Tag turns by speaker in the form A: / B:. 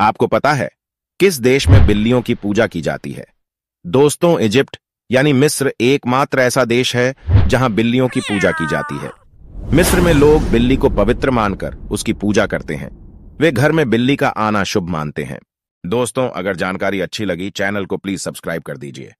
A: आपको पता है किस देश में बिल्लियों की पूजा की जाती है दोस्तों इजिप्ट यानी मिस्र एकमात्र ऐसा देश है जहां बिल्लियों की पूजा की जाती है मिस्र में लोग बिल्ली को पवित्र मानकर उसकी पूजा करते हैं वे घर में बिल्ली का आना शुभ मानते हैं दोस्तों अगर जानकारी अच्छी लगी चैनल को प्लीज सब्सक्राइब कर दीजिए